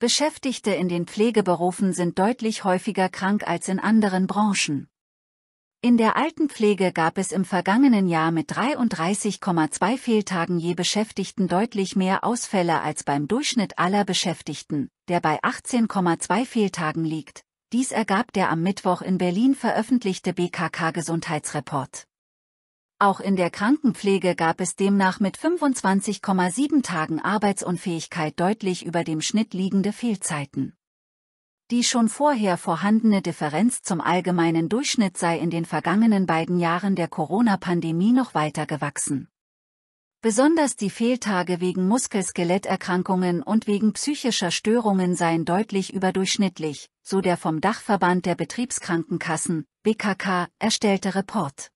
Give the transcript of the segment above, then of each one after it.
Beschäftigte in den Pflegeberufen sind deutlich häufiger krank als in anderen Branchen. In der Altenpflege gab es im vergangenen Jahr mit 33,2 Fehltagen je Beschäftigten deutlich mehr Ausfälle als beim Durchschnitt aller Beschäftigten, der bei 18,2 Fehltagen liegt. Dies ergab der am Mittwoch in Berlin veröffentlichte BKK-Gesundheitsreport. Auch in der Krankenpflege gab es demnach mit 25,7 Tagen Arbeitsunfähigkeit deutlich über dem Schnitt liegende Fehlzeiten. Die schon vorher vorhandene Differenz zum allgemeinen Durchschnitt sei in den vergangenen beiden Jahren der Corona-Pandemie noch weiter gewachsen. Besonders die Fehltage wegen Muskelskeletterkrankungen und wegen psychischer Störungen seien deutlich überdurchschnittlich, so der vom Dachverband der Betriebskrankenkassen, BKK, erstellte Report.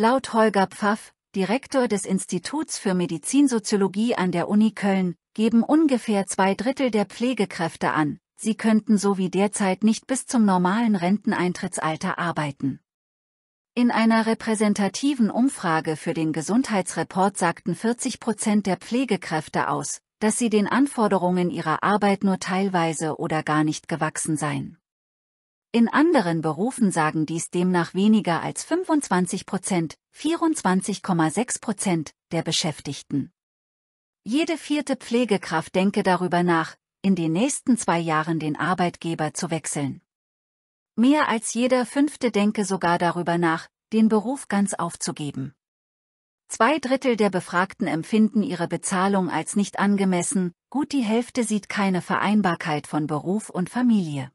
Laut Holger Pfaff, Direktor des Instituts für Medizinsoziologie an der Uni Köln, geben ungefähr zwei Drittel der Pflegekräfte an, sie könnten so wie derzeit nicht bis zum normalen Renteneintrittsalter arbeiten. In einer repräsentativen Umfrage für den Gesundheitsreport sagten 40 Prozent der Pflegekräfte aus, dass sie den Anforderungen ihrer Arbeit nur teilweise oder gar nicht gewachsen seien. In anderen Berufen sagen dies demnach weniger als 25 Prozent, 24,6 Prozent der Beschäftigten. Jede vierte Pflegekraft denke darüber nach, in den nächsten zwei Jahren den Arbeitgeber zu wechseln. Mehr als jeder fünfte denke sogar darüber nach, den Beruf ganz aufzugeben. Zwei Drittel der Befragten empfinden ihre Bezahlung als nicht angemessen, gut die Hälfte sieht keine Vereinbarkeit von Beruf und Familie.